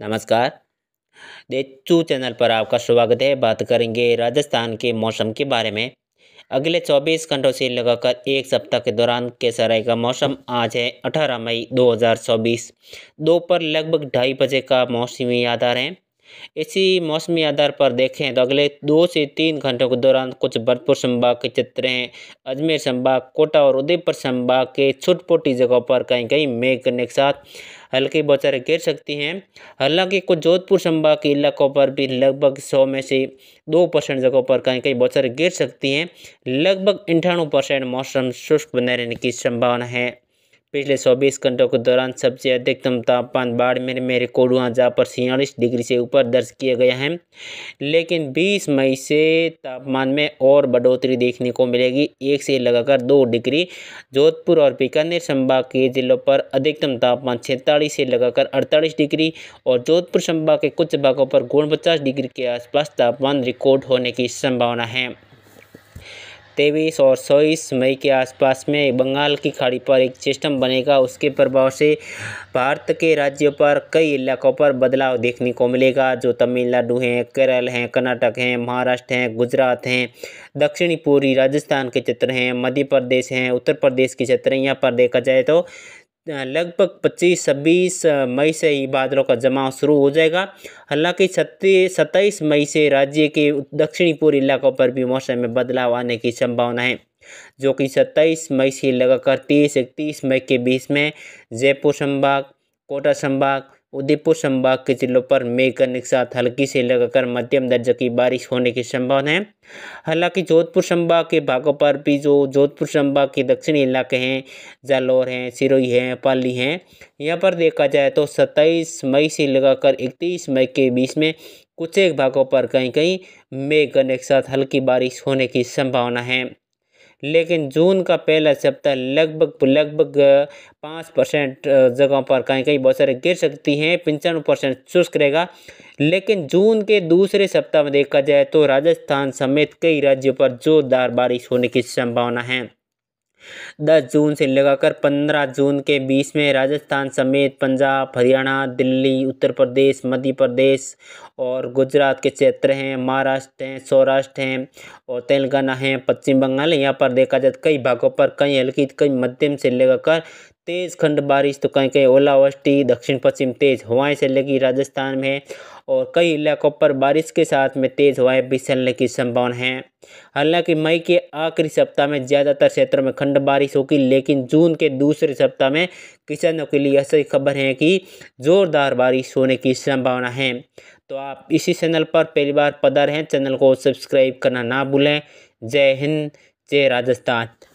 नमस्कार देचू चैनल पर आपका स्वागत है बात करेंगे राजस्थान के मौसम के बारे में अगले 24 घंटों से लगाकर एक सप्ताह के दौरान कैसा रहेगा मौसम आज है 18 मई 2024 दोपहर लगभग ढाई बजे का मौसमी आधार है इसी मौसमी आधार पर देखें तो अगले दो से तीन घंटों के दौरान कुछ भरतपुर संभाग के चित्र हैं अजमेर संभाग कोटा और उदयपुर संभाग के छुटपुटी जगहों पर कहीं कहीं मेघ करने के साथ हल्की बौछारें गिर सकती हैं हालांकि कुछ जोधपुर संभाग के इलाकों पर भी लगभग सौ में से दो परसेंट जगहों पर कहीं कहीं बौछारें गिर सकती हैं लगभग अंठानवे परसेंट मौसम शुष्क बने रहने की संभावना है पिछले चौबीस घंटों के दौरान सबसे अधिकतम तापमान बाड़मेर में रिकॉर्ड हुआ जहाँ पर छियालीस डिग्री से ऊपर दर्ज किया गया है लेकिन 20 मई से तापमान में और बढ़ोतरी देखने को मिलेगी एक से लगाकर दो डिग्री जोधपुर और बीकानेर संभाग के जिलों पर अधिकतम तापमान सैंतालीस से लगाकर अड़तालीस डिग्री और जोधपुर संभाग के कुछ भागों पर गुण डिग्री के आसपास तापमान रिकॉर्ड होने की संभावना है तेईस और चौबीस मई के आसपास में बंगाल की खाड़ी पर एक सिस्टम बनेगा उसके प्रभाव से भारत के राज्यों पर कई इलाकों पर बदलाव देखने को मिलेगा जो तमिलनाडु हैं केरल हैं कर्नाटक हैं महाराष्ट्र हैं गुजरात हैं दक्षिणी पूर्वी राजस्थान के क्षेत्र हैं मध्य प्रदेश हैं उत्तर प्रदेश के क्षेत्र हैं यहाँ पर देखा जाए तो लगभग 25-26 मई से ही बादलों का जमाव शुरू हो जाएगा हालांकि छत्तीस सत्ताईस मई से राज्य के दक्षिणी पूर्व इलाकों पर भी मौसम में बदलाव आने की संभावना है जो कि 27 मई से लगाकर 30 इकतीस मई के बीच में जयपुर संभाग कोटा संभाग उदयपुर संभाग के जिलों पर मेघ मेघगर्जन के साथ हल्की से लगाकर मध्यम दर्जे की बारिश होने की संभावना है हालांकि जोधपुर संभाग के भागों पर भी जो जोधपुर संभाग के दक्षिणी इलाके हैं जालौर हैं सिरोही हैं पाली हैं यहाँ पर देखा जाए तो सत्ताईस मई से लगाकर इकतीस मई के बीच में कुछ एक भागों पर कहीं कहीं मेघ गरने के साथ हल्की बारिश होने की संभावना है लेकिन जून का पहला सप्ताह लगभग लगभग पाँच परसेंट जगहों पर कहीं कहीं बहुत सारे गिर सकती हैं पंचानवे परसेंट शुष्क रहेगा लेकिन जून के दूसरे सप्ताह में देखा जाए तो राजस्थान समेत कई राज्यों पर जोरदार बारिश होने की संभावना है दस जून से लगाकर पंद्रह जून के बीच में राजस्थान समेत पंजाब हरियाणा दिल्ली उत्तर प्रदेश मध्य प्रदेश और गुजरात के क्षेत्र हैं महाराष्ट्र हैं सौराष्ट्र हैं और तेलंगाना हैं पश्चिम बंगाल यहाँ पर देखा जाए तो कई भागों पर कई हल्की कई मध्यम से लगाकर तेज़ खंड बारिश तो कहीं कहीं ओलावृष्टि दक्षिण पश्चिम तेज़ हवाएं लगी राजस्थान में और कई इलाकों पर बारिश के साथ में तेज़ हवाएं भी चलने की संभावना है हालांकि मई के आखिरी सप्ताह में ज़्यादातर क्षेत्रों में खंड बारिश होगी लेकिन जून के दूसरे सप्ताह में किसानों के लिए ऐसी खबर है कि ज़ोरदार बारिश होने की संभावना है तो आप इसी चैनल पर पहली बार पधार हैं चैनल को सब्सक्राइब करना ना भूलें जय हिंद जय राजस्थान